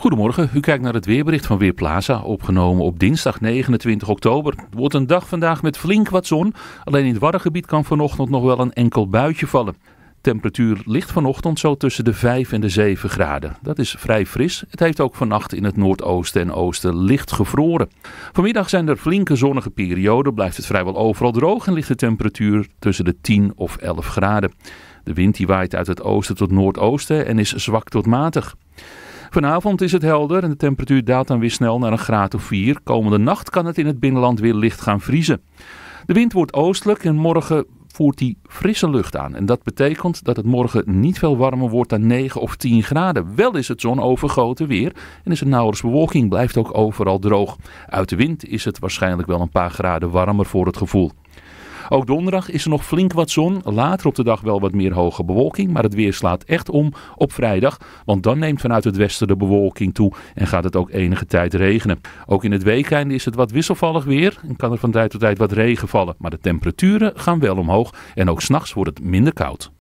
Goedemorgen, u kijkt naar het weerbericht van Weerplaza, opgenomen op dinsdag 29 oktober. Het wordt een dag vandaag met flink wat zon, alleen in het gebied kan vanochtend nog wel een enkel buitje vallen. Temperatuur ligt vanochtend zo tussen de 5 en de 7 graden. Dat is vrij fris. Het heeft ook vannacht in het noordoosten en oosten licht gevroren. Vanmiddag zijn er flinke zonnige perioden, blijft het vrijwel overal droog en ligt de temperatuur tussen de 10 of 11 graden. De wind die waait uit het oosten tot noordoosten en is zwak tot matig. Vanavond is het helder en de temperatuur daalt dan weer snel naar een graad of 4. Komende nacht kan het in het binnenland weer licht gaan vriezen. De wind wordt oostelijk en morgen voert die frisse lucht aan. En dat betekent dat het morgen niet veel warmer wordt dan 9 of 10 graden. Wel is het zon overgoten weer en is er nauwelijks bewolking, blijft ook overal droog. Uit de wind is het waarschijnlijk wel een paar graden warmer voor het gevoel. Ook donderdag is er nog flink wat zon. Later op de dag wel wat meer hoge bewolking. Maar het weer slaat echt om op vrijdag. Want dan neemt vanuit het westen de bewolking toe. En gaat het ook enige tijd regenen. Ook in het weekend is het wat wisselvallig weer. En kan er van tijd tot tijd wat regen vallen. Maar de temperaturen gaan wel omhoog. En ook s'nachts wordt het minder koud.